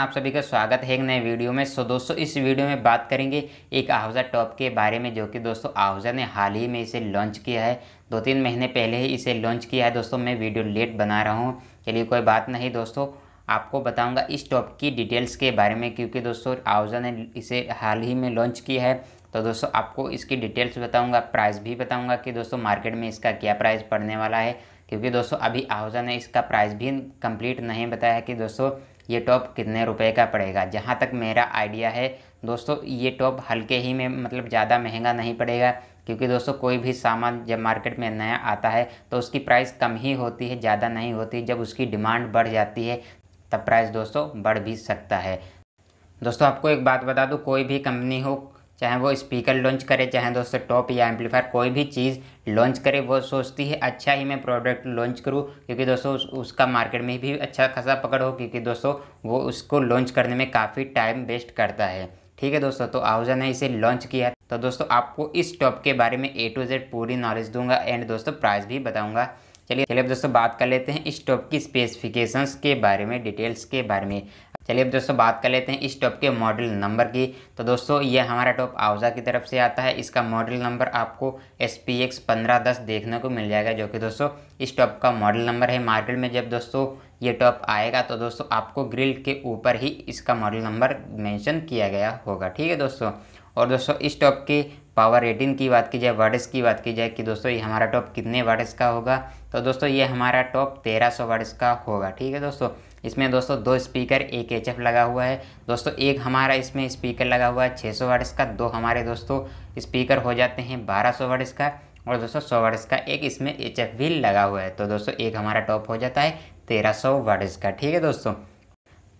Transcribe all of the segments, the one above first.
education आप सभी का स्वागत है एक नए वीडियो में सो दोस्तों इस वीडियो में बात करेंगे एक आहूजा टॉप के बारे में जो कि दोस्तों आहूजा ने हाल ही में इसे लॉन्च किया है दो तीन महीने पहले ही इसे लॉन्च किया है दोस्तों मैं वीडियो लेट बना रहा हूँ चलिए कोई बात नहीं दोस्तों आपको बताऊँगा इस टॉप की डिटेल्स के बारे में क्योंकि दोस्तों आहूजा ने इसे हाल ही में लॉन्च किया है तो दोस्तों आपको इसकी डिटेल्स बताऊँगा प्राइस भी बताऊँगा कि दोस्तों मार्केट में इसका क्या प्राइस पड़ने वाला है क्योंकि दोस्तों अभी आहूजा ने इसका प्राइस भी कंप्लीट नहीं बताया है कि दोस्तों ये टॉप कितने रुपए का पड़ेगा जहाँ तक मेरा आइडिया है दोस्तों ये टॉप हल्के ही में मतलब ज़्यादा महंगा नहीं पड़ेगा क्योंकि दोस्तों कोई भी सामान जब मार्केट में नया आता है तो उसकी प्राइस कम ही होती है ज़्यादा नहीं होती जब उसकी डिमांड बढ़ जाती है तब प्राइस दोस्तों बढ़ भी सकता है दोस्तों आपको एक बात बता दूँ कोई भी कंपनी हो चाहे वो स्पीकर लॉन्च करे चाहे दोस्तों टॉप या एम्पलीफायर कोई भी चीज़ लॉन्च करे वो सोचती है अच्छा ही मैं प्रोडक्ट लॉन्च करूँ क्योंकि दोस्तों उस, उसका मार्केट में भी अच्छा खासा पकड़ हो क्योंकि दोस्तों वो उसको लॉन्च करने में काफ़ी टाइम वेस्ट करता है ठीक है दोस्तों तो आहूजा ने इसे लॉन्च किया तो दोस्तों आपको इस टॉप के बारे में ए टू जेड पूरी नॉलेज दूंगा एंड दोस्तों प्राइस भी बताऊंगा चलिए चलिए अब दोस्तों बात कर लेते हैं इस टॉप की स्पेसिफिकेशंस के बारे में डिटेल्स के बारे में चलिए अब दोस्तों बात कर लेते हैं इस टॉप के मॉडल नंबर की तो दोस्तों ये हमारा टॉप आवजा की तरफ से आता है इसका मॉडल नंबर आपको एस पी एक्स पंद्रह दस देखने को मिल जाएगा जो कि दोस्तों इस टॉप का मॉडल नंबर है मार्केट में जब दोस्तों ये टॉप आएगा तो दोस्तों आपको ग्रिल के ऊपर ही इसका मॉडल नंबर मैंशन किया गया होगा ठीक है दोस्तों और दोस्तों इस टॉप के पावर एटीन की बात की जाए वाट्स की बात की जाए कि दोस्तों ये हमारा टॉप कितने वाट्स का होगा तो दोस्तों ये हमारा टॉप तेरह सौ वाट्स का होगा ठीक है दोस्तों इसमें दोस्तों दो स्पीकर एक एच लगा हुआ है दोस्तों एक हमारा इसमें स्पीकर लगा हुआ है छः सौ वाट्स का दो हमारे दोस्तों स्पीकर हो जाते हैं बारह सौ वाट्स का और दोस्तों सौ वाट्स का एक इसमें एच भी लगा हुआ है तो दोस्तों एक हमारा टॉप हो जाता है तेरह सौ वाट्स का ठीक है दोस्तों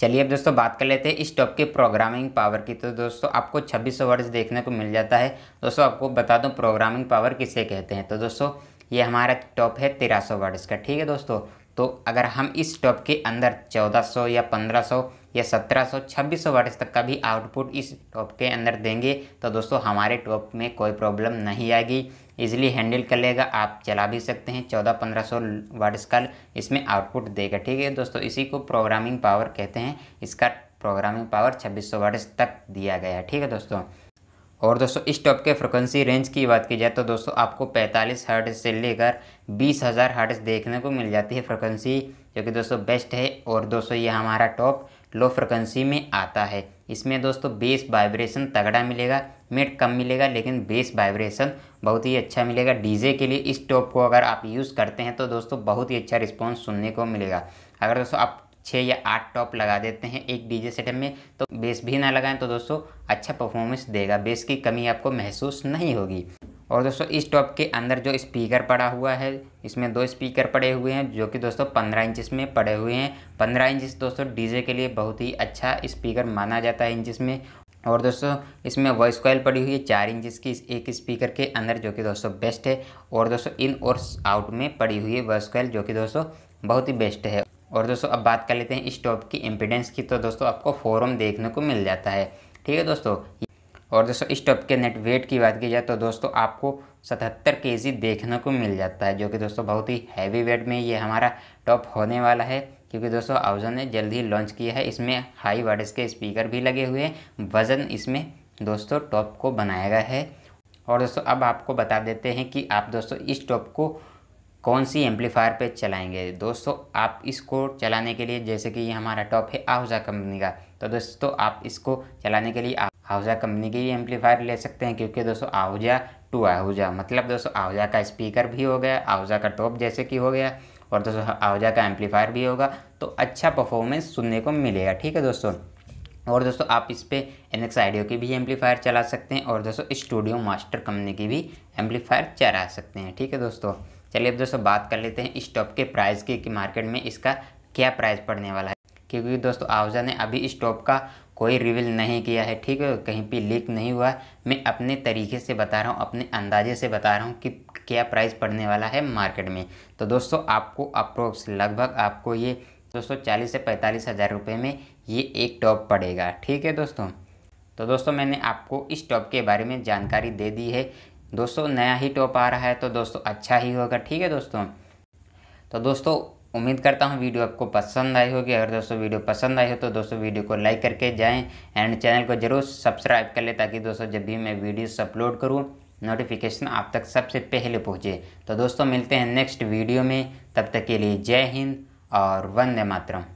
चलिए अब दोस्तों बात कर लेते हैं इस टॉप की प्रोग्रामिंग पावर की तो दोस्तों आपको 2600 वर्ड्स देखने को मिल जाता है दोस्तों आपको बता दूं प्रोग्रामिंग पावर किसे कहते हैं तो दोस्तों ये हमारा टॉप है तेरह वर्ड्स का ठीक है दोस्तों तो अगर हम इस टॉप के अंदर 1400 या 1500 या सौ वाट्स तक का भी आउटपुट इस टॉप के अंदर देंगे तो दोस्तों हमारे टॉप में कोई प्रॉब्लम नहीं आएगी इजीली हैंडल कर लेगा आप चला भी सकते हैं चौदह पंद्रह सौ वाट्स का इसमें आउटपुट देगा ठीक है दोस्तों इसी को प्रोग्रामिंग पावर कहते हैं इसका प्रोग्रामिंग पावर छब्बीस सौ वाट्स तक दिया गया है ठीक है दोस्तों और दोस्तों इस टॉप के फ्रिक्वेंसी रेंज की बात की जाए तो दोस्तों आपको 45 हर्ट से लेकर 20,000 हर्ट्स देखने को मिल जाती है फ्रिक्वेंसी जो कि दोस्तों बेस्ट है और दोस्तों ये हमारा टॉप लो फ्रिक्वेंसी में आता है इसमें दोस्तों बेस वाइब्रेशन तगड़ा मिलेगा मेट कम मिलेगा लेकिन बेस वाइब्रेशन बहुत ही अच्छा मिलेगा डीजे के लिए इस टॉप को अगर आप यूज़ करते हैं तो दोस्तों बहुत ही अच्छा रिस्पॉन्स सुनने को मिलेगा अगर दोस्तों आप छः या आठ टॉप लगा देते हैं एक डीजे सेटअप में तो बेस भी ना लगाएं तो दोस्तों अच्छा परफॉर्मेंस देगा बेस की कमी आपको महसूस नहीं होगी और दोस्तों इस टॉप के अंदर जो स्पीकर पड़ा हुआ है इसमें दो स्पीकर पड़े हुए हैं जो कि दोस्तों पंद्रह इंच में पड़े हुए हैं पंद्रह इंच दोस्तों डीजे के लिए बहुत ही अच्छा स्पीकर माना जाता है इंच में और दोस्तों इसमें वॉइस कॉयल पड़ी हुई है चार इंच की एक स्पीकर के अंदर जो कि दोस्तों बेस्ट है और दोस्तों इन और आउट में पड़ी हुई है वॉइस कॉयल जो कि दोस्तों बहुत ही बेस्ट है और दोस्तों अब बात कर लेते हैं इस टॉप की इम्पिडेंस की तो दोस्तों आपको फोरम देखने को मिल जाता है ठीक है दोस्तों और दोस्तों इस टॉप के नेट वेट की बात की जाए तो दोस्तों आपको सतहत्तर के देखने को मिल जाता है जो कि दोस्तों बहुत ही हैवी वेट में ये हमारा टॉप होने वाला है क्योंकि दोस्तों आउजन ने जल्द ही लॉन्च किया है इसमें हाई वाटेज के स्पीकर भी लगे हुए हैं वज़न इसमें दोस्तों टॉप को बनाया गया है और दोस्तों अब आपको बता देते हैं कि आप दोस्तों इस टॉप को कौन सी एम्पलीफायर पे चलाएंगे दोस्तों आप इसको चलाने के लिए जैसे कि ये हमारा टॉप है आहुजा कंपनी का तो दोस्तों आप इसको चलाने के लिए आप आहूजा कंपनी के भी एम्पलीफायर ले सकते हैं क्योंकि दोस्तों आहूजा टू आहूजा मतलब दोस्तों आहूजा का स्पीकर भी हो गया आहूजा का टॉप जैसे कि हो गया और दोस्तों आहूजा का एम्पलीफायर भी होगा तो अच्छा परफॉर्मेंस सुनने को मिलेगा ठीक है दोस्तों और दोस्तों आप इस पर एन एक्स आइडियो की भी एम्पलीफायर चला सकते हैं और दोस्तों स्टूडियो मास्टर कंपनी की भी एम्पलीफायर चला सकते हैं ठीक है दोस्तों चलिए अब दोस्तों बात कर लेते हैं इस टॉप के प्राइस की कि मार्केट में इसका क्या प्राइस पड़ने वाला है क्योंकि दोस्तों आहूजा ने अभी इस टॉप का कोई रिवील नहीं किया है ठीक है कहीं पे लीक नहीं हुआ मैं अपने तरीके से बता रहा हूँ अपने अंदाजे से बता रहा हूँ कि क्या प्राइस पड़ने वाला है मार्केट में तो दोस्तों आपको अप्रोक्स लगभग आपको ये दोस्तों चालीस से पैंतालीस हज़ार रुपये में ये एक टॉप पड़ेगा ठीक है दोस्तों तो दोस्तों मैंने आपको इस टॉप के बारे में जानकारी दे दी है दोस्तों नया ही टॉप आ रहा है तो दोस्तों अच्छा ही होगा ठीक है दोस्तों तो दोस्तों उम्मीद करता हूँ वीडियो आपको पसंद आई होगी अगर दोस्तों वीडियो पसंद आई हो तो दोस्तों वीडियो को लाइक करके जाएं एंड चैनल को जरूर सब्सक्राइब कर लें ताकि दोस्तों जब भी मैं वीडियोस अपलोड करूँ नोटिफिकेशन आप तक सबसे पहले पहुँचे तो दोस्तों मिलते हैं नेक्स्ट वीडियो में तब तक के लिए जय हिंद और वंदे मातरम